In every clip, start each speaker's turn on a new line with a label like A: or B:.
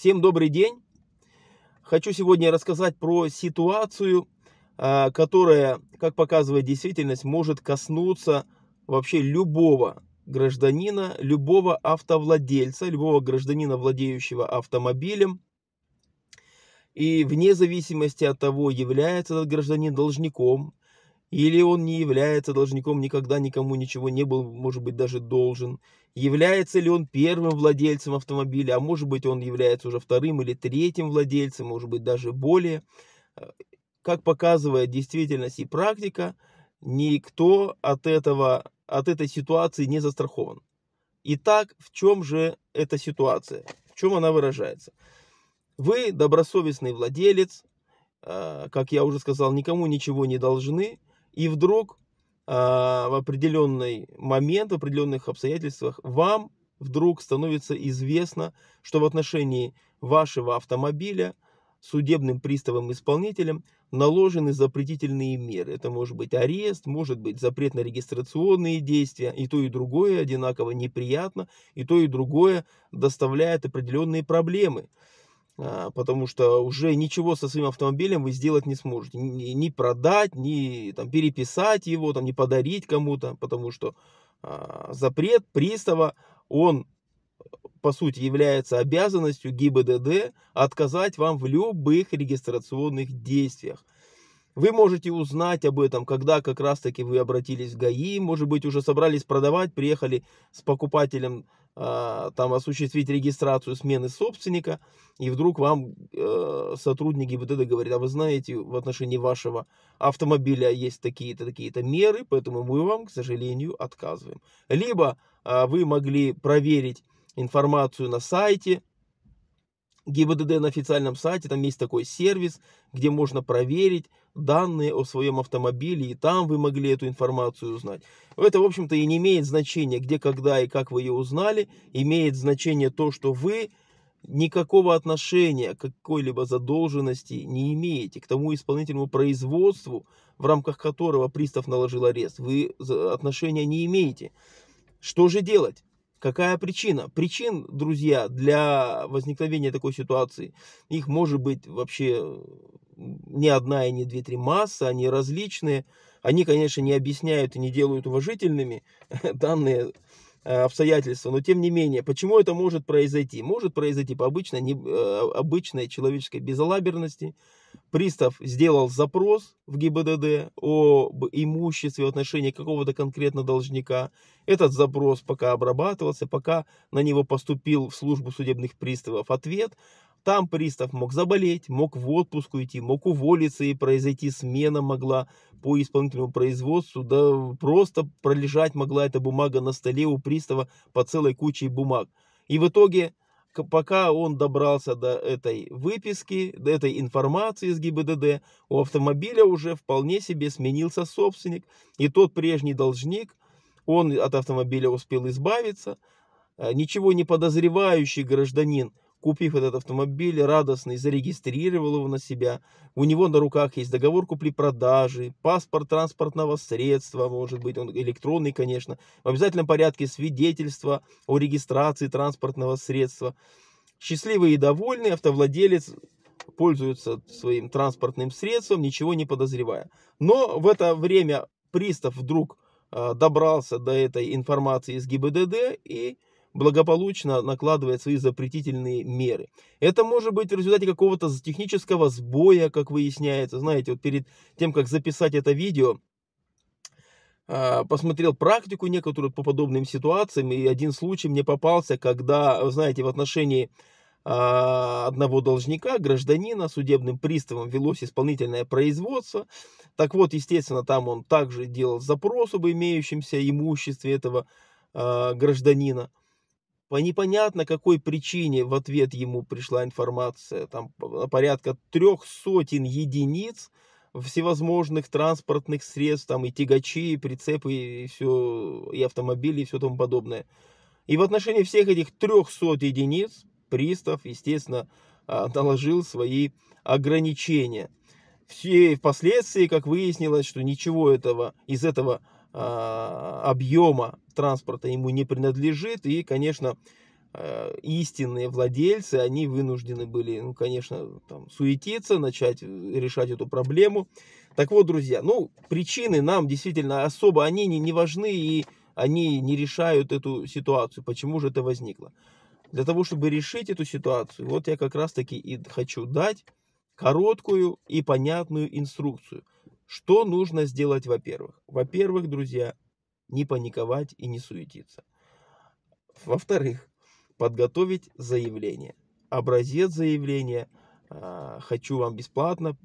A: Всем добрый день! Хочу сегодня рассказать про ситуацию, а, которая, как показывает действительность, может коснуться вообще любого гражданина, любого автовладельца, любого гражданина, владеющего автомобилем. И вне зависимости от того, является этот гражданин должником или он не является должником, никогда никому ничего не был, может быть, даже должен, является ли он первым владельцем автомобиля, а может быть, он является уже вторым или третьим владельцем, может быть, даже более. Э, как показывает действительность и практика, никто от, этого, от этой ситуации не застрахован. Итак, в чем же эта ситуация? В чем она выражается? Вы добросовестный владелец, э, как я уже сказал, никому ничего не должны – и вдруг а, в определенный момент, в определенных обстоятельствах вам вдруг становится известно, что в отношении вашего автомобиля судебным приставом-исполнителем наложены запретительные меры. Это может быть арест, может быть запрет на регистрационные действия. И то, и другое одинаково неприятно, и то, и другое доставляет определенные проблемы. А, потому что уже ничего со своим автомобилем вы сделать не сможете. Ни, ни продать, ни там, переписать его, там, не подарить кому-то, потому что а, запрет пристава, он по сути является обязанностью ГИБДД отказать вам в любых регистрационных действиях. Вы можете узнать об этом, когда как раз таки вы обратились в ГАИ, может быть уже собрались продавать, приехали с покупателем а, там осуществить регистрацию смены собственника, и вдруг вам э, сотрудник ГИБДД говорит, а вы знаете, в отношении вашего автомобиля есть такие-то, такие-то меры, поэтому мы вам, к сожалению, отказываем. Либо э, вы могли проверить информацию на сайте ГИБДД на официальном сайте, там есть такой сервис, где можно проверить данные о своем автомобиле, и там вы могли эту информацию узнать. Это, в общем-то, и не имеет значения, где, когда и как вы ее узнали, имеет значение то, что вы никакого отношения к какой-либо задолженности не имеете к тому исполнительному производству, в рамках которого пристав наложил арест. Вы отношения не имеете. Что же делать? Какая причина? Причин, друзья, для возникновения такой ситуации, их может быть вообще не одна и не две, три масса, они различные. Они, конечно, не объясняют и не делают уважительными данные а, обстоятельства, но тем не менее, почему это может произойти? Может произойти по обычной, не, э, обычной человеческой безалаберности, пристав сделал запрос в ГИБДД об имуществе в отношении какого-то конкретно должника. Этот запрос пока обрабатывался, пока на него поступил в службу судебных приставов ответ. Там пристав мог заболеть, мог в отпуск уйти, мог уволиться и произойти смена могла по исполнительному производству, да просто пролежать могла эта бумага на столе у пристава по целой куче бумаг. И в итоге пока он добрался до этой выписки, до этой информации из ГИБДД, у автомобиля уже вполне себе сменился собственник, и тот прежний должник, он от автомобиля успел избавиться, э, ничего не подозревающий гражданин купив этот автомобиль, радостный, зарегистрировал его на себя. У него на руках есть договор купли-продажи, паспорт транспортного средства, может быть, он электронный, конечно, в обязательном порядке свидетельство о регистрации транспортного средства. Счастливый и довольный автовладелец пользуется своим транспортным средством, ничего не подозревая. Но в это время пристав вдруг а, добрался до этой информации из ГИБДД и благополучно накладывает свои запретительные меры. Это может быть в результате какого-то технического сбоя, как выясняется. Знаете, вот перед тем, как записать это видео, а, посмотрел практику некоторую по подобным ситуациям, и один случай мне попался, когда, знаете, в отношении а, одного должника, гражданина, судебным приставом велось исполнительное производство. Так вот, естественно, там он также делал запрос об имеющемся имуществе этого а, гражданина. По непонятно какой причине в ответ ему пришла информация, там порядка трех сотен единиц всевозможных транспортных средств, там и тягачи, и прицепы, и все, и автомобили, и все тому подобное. И в отношении всех этих трех 300 единиц пристав, естественно, а, наложил свои ограничения. Все впоследствии, как выяснилось, что ничего этого из этого а, объема транспорта ему не принадлежит. И, конечно, э, истинные владельцы, они вынуждены были, ну, конечно, там, суетиться, начать э, решать эту проблему. Так вот, друзья, ну, причины нам действительно особо, они не, не важны, и они не решают эту ситуацию. Почему же это возникло? Для того, чтобы решить эту ситуацию, вот я как раз таки и хочу дать короткую и понятную инструкцию – что нужно сделать, во-первых? Во-первых, друзья, не паниковать и не суетиться. Во-вторых, подготовить заявление. Образец заявления а, «Хочу вам бесплатно»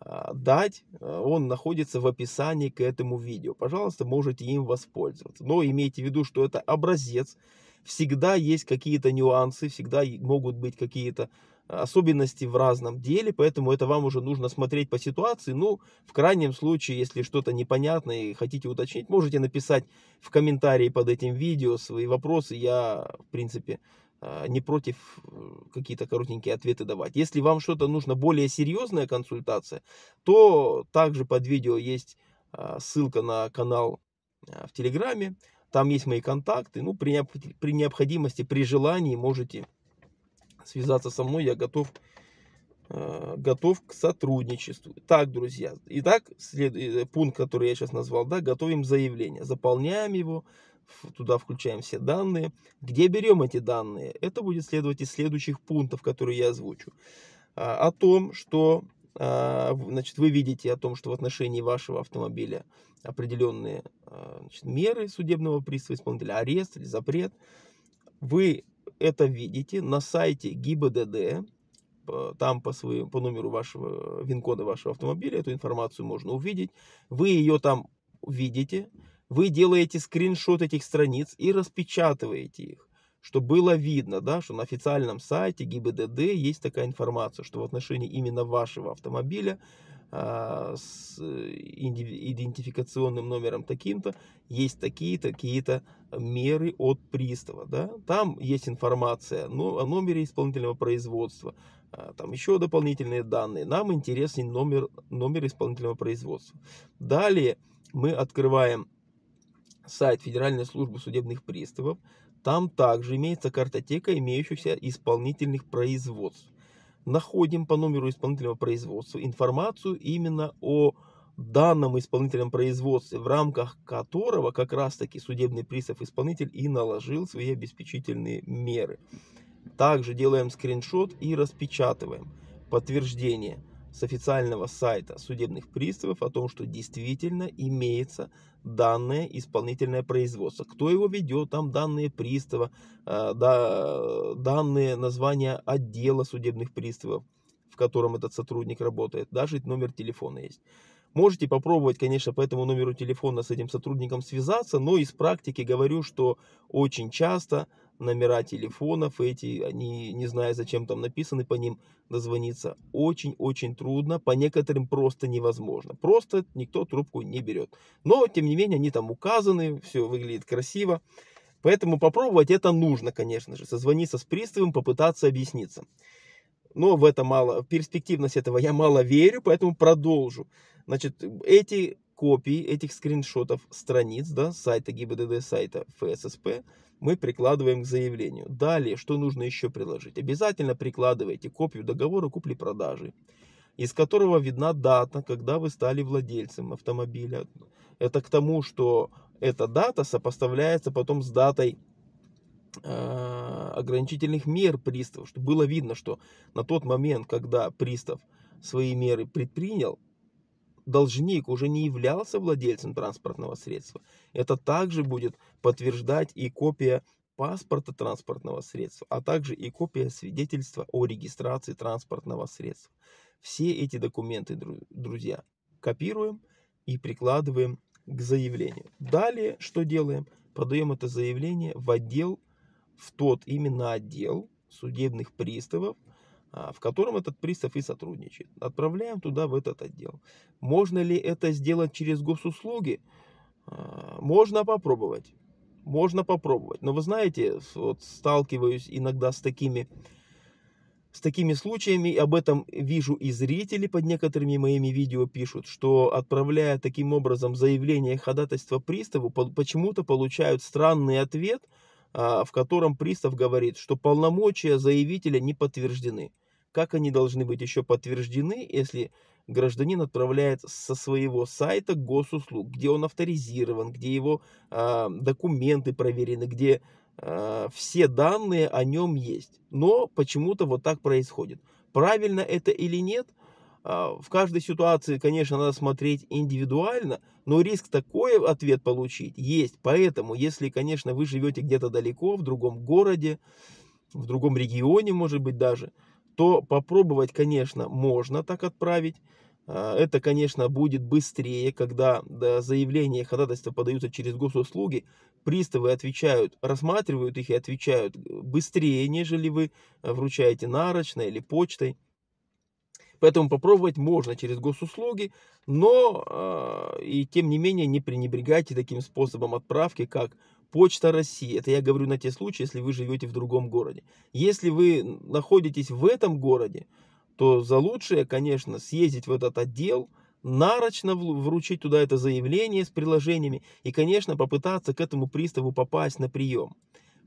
A: а, дать, а, он находится в описании к этому видео. Пожалуйста, можете им воспользоваться. Но имейте в виду, что это образец. Всегда есть какие-то нюансы, всегда могут быть какие-то особенности в разном деле, поэтому это вам уже нужно смотреть по ситуации. Ну, в крайнем случае, если что-то непонятно и хотите уточнить, можете написать в комментарии под этим видео свои вопросы. Я, в принципе, э, не против э, какие-то коротенькие ответы давать. Если вам что-то нужно более серьезная консультация, то также под видео есть э, ссылка на канал в Телеграме. Там есть мои контакты. Ну, при необходимости, при желании можете связаться со мной, я готов, э, готов к сотрудничеству. Так, друзья, итак, след, э, пункт, который я сейчас назвал, да, готовим заявление, заполняем его, туда включаем все данные. Где берем эти данные? Это будет следовать из следующих пунктов, которые я озвучу. А, о том, что а, значит, вы видите о том, что в отношении вашего автомобиля определенные а, значит, меры судебного пристава, исполнителя арест или запрет. Вы это видите на сайте ГИБДД, там по, своему по номеру вашего э, ВИН-кода вашего автомобиля эту информацию можно увидеть. Вы ее там видите, вы делаете скриншот этих страниц и распечатываете их, чтобы было видно, да, что на официальном сайте ГИБДД есть такая информация, что в отношении именно вашего автомобиля а, с э, идентификационным номером таким-то, есть такие-то, какие-то меры от пристава, да, там есть информация ну, о номере исполнительного производства, а, там еще дополнительные данные, нам интересен номер, номер исполнительного производства. Далее мы открываем сайт Федеральной службы судебных приставов, там также имеется картотека имеющихся исполнительных производств находим по номеру исполнительного производства информацию именно о данном исполнительном производстве, в рамках которого как раз-таки судебный пристав-исполнитель и наложил свои обеспечительные меры. Также делаем скриншот и распечатываем подтверждение – с официального сайта судебных приставов о том, что действительно имеется данное исполнительное производство. Кто его ведет, там данные пристава, э, да, данные названия отдела судебных приставов, в котором этот сотрудник работает, даже номер телефона есть. Можете попробовать, конечно, по этому номеру телефона с этим сотрудником связаться, но из практики говорю, что очень часто номера телефонов эти, они не знаю, зачем там написаны по ним, дозвониться очень-очень трудно, по некоторым просто невозможно. Просто никто трубку не берет. Но, тем не менее, они там указаны, все выглядит красиво. Поэтому попробовать это нужно, конечно же, созвониться с приставом, попытаться объясниться. Но в это мало, в перспективность этого я мало верю, поэтому продолжу. Значит, эти копии этих скриншотов страниц, да, сайта ГИБДД, сайта ФССП, мы прикладываем к заявлению. Далее, что нужно еще приложить? Обязательно прикладывайте копию договора купли-продажи, из которого видна дата, когда вы стали владельцем автомобиля. Это к тому, что эта дата сопоставляется потом с датой э, ограничительных мер Приставов, чтобы было видно, что на тот момент, когда пристав свои меры предпринял, должник уже не являлся владельцем транспортного средства. Это также будет подтверждать и копия паспорта транспортного средства, а также и копия свидетельства о регистрации транспортного средства. Все эти документы, друзья, копируем и прикладываем к заявлению. Далее что делаем? Подаем это заявление в отдел, в тот именно отдел судебных приставов, а, в котором этот пристав и сотрудничает. Отправляем туда, в этот отдел. Можно ли это сделать через госуслуги? А, можно попробовать. Можно попробовать. Но вы знаете, вот сталкиваюсь иногда с такими, с такими случаями, об этом вижу и зрители под некоторыми моими видео пишут, что отправляя таким образом заявление ходатайства приставу, почему-то получают странный ответ – а, в котором пристав говорит, что полномочия заявителя не подтверждены. Как они должны быть еще подтверждены, если гражданин отправляет со своего сайта госуслуг, где он авторизирован, где его э, документы проверены, где э, все данные о нем есть. Но почему-то вот так происходит. Правильно это или нет, а, в каждой ситуации, конечно, надо смотреть индивидуально, но риск такой ответ получить есть. Поэтому, если, конечно, вы живете где-то далеко, в другом городе, в другом регионе, может быть, даже, то попробовать, конечно, можно так отправить. А, это, конечно, будет быстрее, когда заявления и ходатайства подаются через госуслуги, приставы отвечают, рассматривают их и отвечают быстрее, нежели вы а, вручаете нарочно или почтой. Поэтому попробовать можно через госуслуги, но э, и тем не менее не пренебрегайте таким способом отправки, как Почта России. Это я говорю на те случаи, если вы живете в другом городе. Если вы находитесь в этом городе, то за лучшее, конечно, съездить в этот отдел, нарочно вручить туда это заявление с приложениями и, конечно, попытаться к этому приставу попасть на прием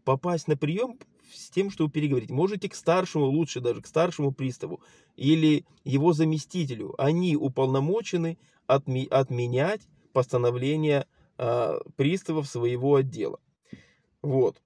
A: попасть на прием с тем, чтобы переговорить. Можете к старшему, лучше даже к старшему приставу или его заместителю. Они уполномочены отме- отменять постановление э, приставов своего отдела. Вот.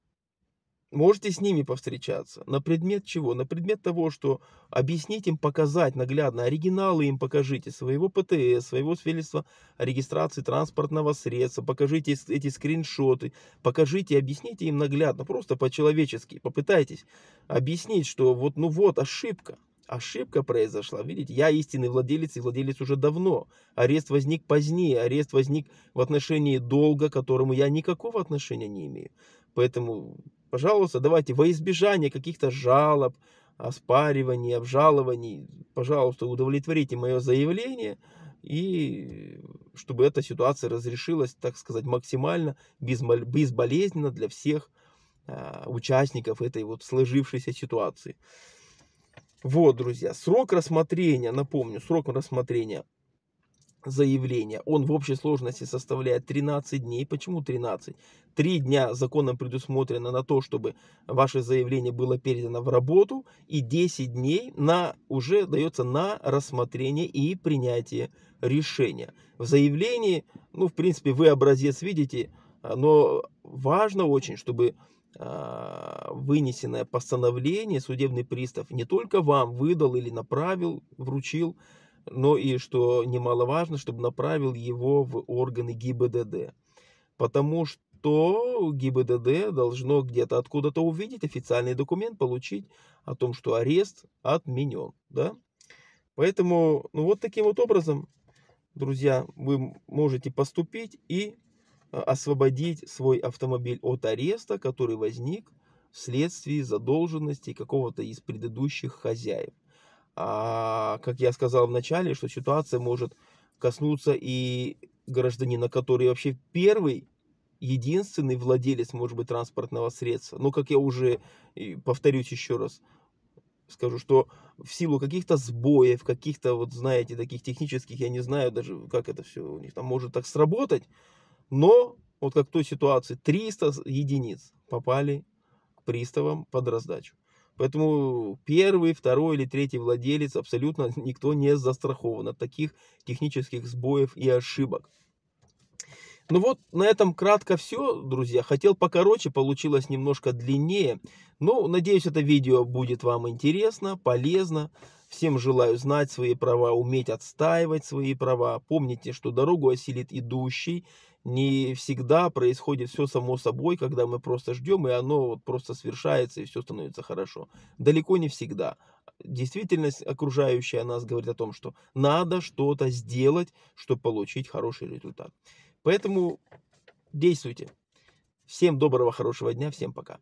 A: Можете с ними повстречаться. На предмет чего? На предмет того, что объяснить им, показать наглядно, оригиналы им покажите, своего ПТС, своего свидетельства о регистрации транспортного средства, покажите эти скриншоты, покажите, объясните им наглядно, просто по-человечески, попытайтесь объяснить, что вот, ну вот, ошибка, ошибка произошла. Видите, я истинный владелец и владелец уже давно. Арест возник позднее, арест возник в отношении долга, к которому я никакого отношения не имею. Поэтому Пожалуйста, давайте во избежание каких-то жалоб, оспариваний, обжалований, пожалуйста, удовлетворите мое заявление, и чтобы эта ситуация разрешилась, так сказать, максимально безболезненно для всех а, участников этой вот сложившейся ситуации. Вот, друзья, срок рассмотрения, напомню, срок рассмотрения заявление. Он в общей сложности составляет 13 дней. Почему 13? Три дня законом предусмотрено на то, чтобы ваше заявление было передано в работу, и 10 дней на, уже дается на рассмотрение и принятие решения. В заявлении, ну, в принципе, вы образец видите, но важно очень, чтобы а, вынесенное постановление судебный пристав не только вам выдал или направил, вручил, но и, что немаловажно, чтобы направил его в органы ГИБДД. Потому что ГИБДД должно где-то откуда-то увидеть официальный документ, получить о том, что арест отменен. Да? Поэтому ну, вот таким вот образом, друзья, вы можете поступить и а, освободить свой автомобиль от ареста, который возник вследствие задолженности какого-то из предыдущих хозяев. А, как я сказал в начале, что ситуация может коснуться и гражданина, который вообще первый, единственный владелец, может быть, транспортного средства. Но, как я уже повторюсь еще раз, скажу, что в силу каких-то сбоев, каких-то, вот знаете, таких технических, я не знаю даже, как это все у них там может так сработать, но вот как в той ситуации, 300 единиц попали приставам под раздачу. Поэтому первый, второй или третий владелец абсолютно никто не застрахован от таких технических сбоев и ошибок. Ну вот, на этом кратко все, друзья. Хотел покороче, получилось немножко длиннее. Но, ну, надеюсь, это видео будет вам интересно, полезно. Всем желаю знать свои права, уметь отстаивать свои права. Помните, что дорогу осилит идущий. Не всегда происходит все само собой, когда мы просто ждем, и оно вот просто свершается, и все становится хорошо. Далеко не всегда. Действительность окружающая нас говорит о том, что надо что-то сделать, чтобы получить хороший результат. Поэтому действуйте. Всем доброго, хорошего дня, всем пока.